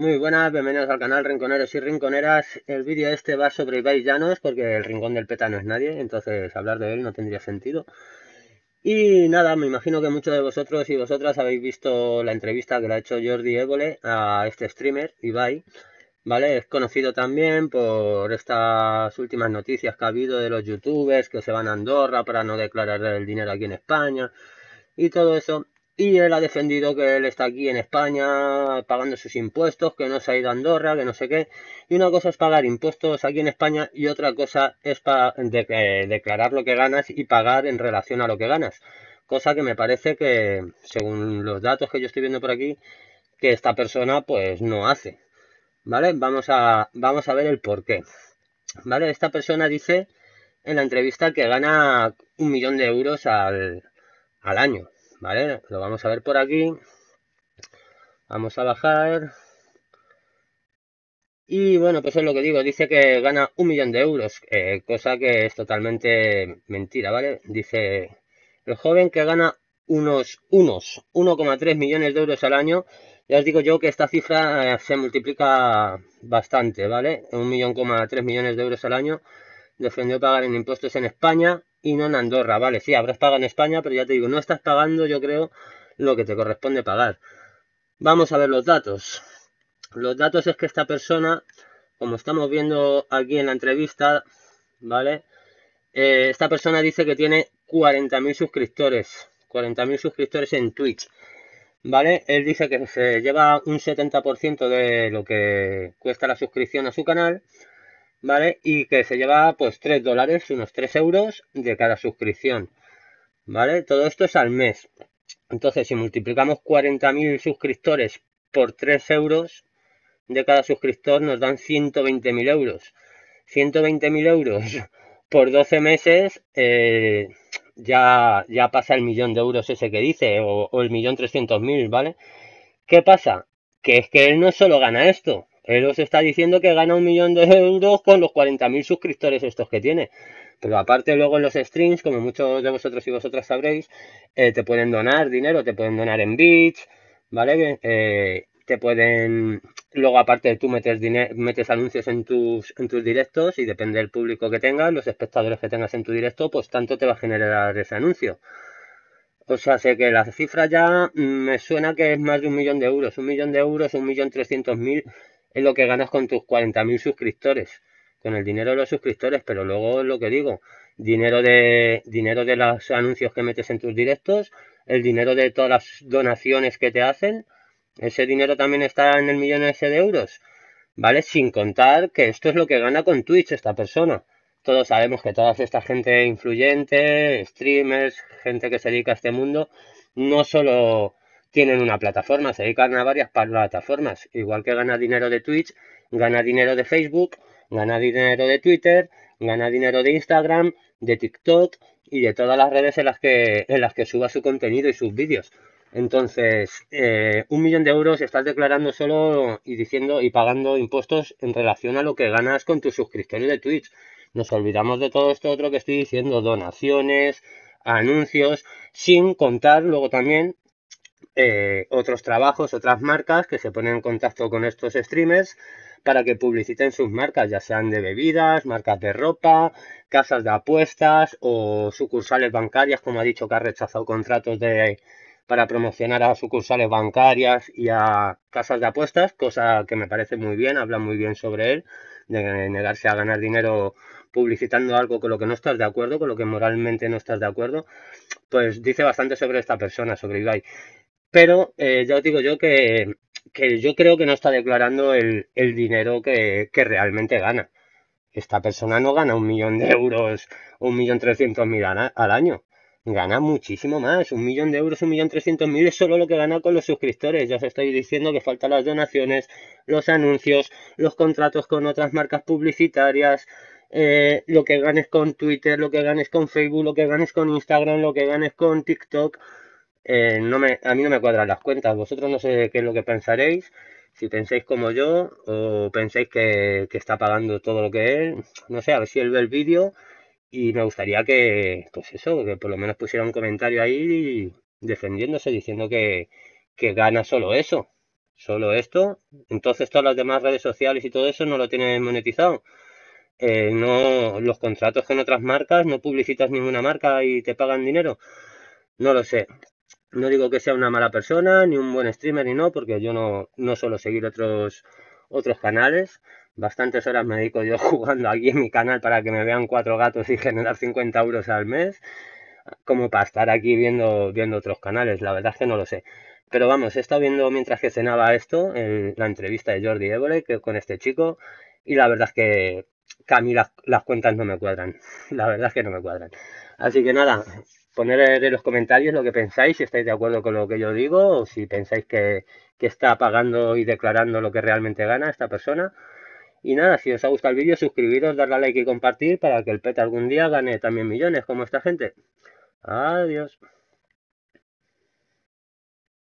Muy buenas, bienvenidos al canal Rinconeros y Rinconeras. El vídeo este va sobre Ibai Llanos porque el rincón del peta no es nadie, entonces hablar de él no tendría sentido. Y nada, me imagino que muchos de vosotros y vosotras habéis visto la entrevista que le ha hecho Jordi Évole a este streamer, Ibai. ¿Vale? Es conocido también por estas últimas noticias que ha habido de los youtubers que se van a Andorra para no declarar el dinero aquí en España y todo eso y él ha defendido que él está aquí en España pagando sus impuestos, que no se ha ido a Andorra, que no sé qué. Y una cosa es pagar impuestos aquí en España y otra cosa es eh, declarar lo que ganas y pagar en relación a lo que ganas. Cosa que me parece que, según los datos que yo estoy viendo por aquí, que esta persona pues no hace. ¿Vale? Vamos a, vamos a ver el por qué. ¿Vale? Esta persona dice en la entrevista que gana un millón de euros al año. ¿vale? Lo vamos a ver por aquí. Vamos a bajar. Y bueno, pues es lo que digo, dice que gana un millón de euros, eh, cosa que es totalmente mentira, ¿vale? Dice el joven que gana unos, unos 1,3 millones de euros al año. Ya os digo yo que esta cifra eh, se multiplica bastante, ¿vale? Un millón, tres millones de euros al año defendió pagar en impuestos en España y no en Andorra. Vale, sí, habrás pagado en España, pero ya te digo, no estás pagando, yo creo, lo que te corresponde pagar. Vamos a ver los datos. Los datos es que esta persona, como estamos viendo aquí en la entrevista, ¿vale? Eh, esta persona dice que tiene 40.000 suscriptores. 40.000 suscriptores en Twitch. ¿Vale? Él dice que se lleva un 70% de lo que cuesta la suscripción a su canal ¿vale? Y que se lleva pues 3 dólares, unos 3 euros de cada suscripción, ¿vale? Todo esto es al mes. Entonces, si multiplicamos 40.000 suscriptores por 3 euros de cada suscriptor, nos dan 120.000 euros. 120.000 euros por 12 meses, eh, ya, ya pasa el millón de euros ese que dice, o, el millón trescientos mil, ¿vale? ¿Qué pasa? Que es que él no solo gana esto, él os está diciendo que gana un millón de euros con los 40.000 suscriptores estos que tiene. Pero aparte luego en los streams, como muchos de vosotros y vosotras sabréis, eh, te pueden donar dinero, te pueden donar en bits, ¿vale? Eh, te pueden... Luego aparte tú metes, metes anuncios en tus, en tus directos y depende del público que tengas, los espectadores que tengas en tu directo, pues tanto te va a generar ese anuncio. O sea, sé que la cifra ya mm, me suena que es más de un millón de euros. Un millón de euros, un millón trescientos mil es lo que ganas con tus 40.000 suscriptores, con el dinero de los suscriptores, pero luego lo que digo, dinero de, dinero de los anuncios que metes en tus directos, el dinero de todas las donaciones que te hacen, ese dinero también está en el millón ese de euros, ¿vale? Sin contar que esto es lo que gana con Twitch esta persona. Todos sabemos que toda esta gente influyente, streamers, gente que se dedica a este mundo, no solo tienen una plataforma, se dedican a varias plataformas, igual que gana dinero de Twitch, gana dinero de Facebook, gana dinero de Twitter, gana dinero de Instagram, de TikTok y de todas las redes en las que, en las que suba su contenido y sus vídeos. Entonces, eh, un millón de euros estás declarando solo y diciendo y pagando impuestos en relación a lo que ganas con tus suscriptores de Twitch. Nos olvidamos de todo esto otro que estoy diciendo, donaciones, anuncios, sin contar luego también eh, otros trabajos, otras marcas que se ponen en contacto con estos streamers para que publiciten sus marcas, ya sean de bebidas, marcas de ropa, casas de apuestas o sucursales bancarias, como ha dicho que ha rechazado contratos de, para promocionar a sucursales bancarias y a casas de apuestas, cosa que me parece muy bien, habla muy bien sobre él, de negarse a ganar dinero publicitando algo con lo que no estás de acuerdo, con lo que moralmente no estás de acuerdo, pues dice bastante sobre esta persona, sobre Ibai. Pero eh, ya os digo yo que, yo creo que no está declarando el, dinero que, realmente gana. Esta persona no gana un millón de euros, un millón trescientos mil al año. Gana muchísimo más. Un millón de euros, un millón trescientos mil es solo lo que gana con los suscriptores. Ya os estoy diciendo que faltan las donaciones, los anuncios, los contratos con otras marcas publicitarias. Eh, lo que ganes con Twitter, lo que ganes con Facebook, lo que ganes con Instagram, lo que ganes con TikTok, eh, no me, a mí no me cuadran las cuentas. Vosotros no sé qué es lo que pensaréis, si pensáis como yo o pensáis que, está pagando todo lo que él. No sé, a ver si él ve el vídeo y me gustaría que, pues eso, que por lo menos pusiera un comentario ahí defendiéndose, diciendo que, que gana solo eso, solo esto. Entonces todas las demás redes sociales y todo eso no lo tienen monetizado. Eh, no los contratos con otras marcas, no publicitas ninguna marca y te pagan dinero. No lo sé. No digo que sea una mala persona, ni un buen streamer, ni no, porque yo no, no suelo seguir otros, otros canales. Bastantes horas me dedico yo jugando aquí en mi canal para que me vean cuatro gatos y generar 50 euros al mes, como para estar aquí viendo, viendo otros canales. La verdad es que no lo sé. Pero vamos, he estado viendo mientras que cenaba esto, la entrevista de Jordi Évole con este chico, y la verdad es que, Camila a mí las, cuentas no me cuadran. La verdad es que no me cuadran. Así que nada, poner en los comentarios lo que pensáis, si estáis de acuerdo con lo que yo digo o si pensáis que, que está pagando y declarando lo que realmente gana esta persona. Y nada, si os ha gustado el vídeo, suscribiros, darle a like y compartir para que el PET algún día gane también millones como esta gente. Adiós.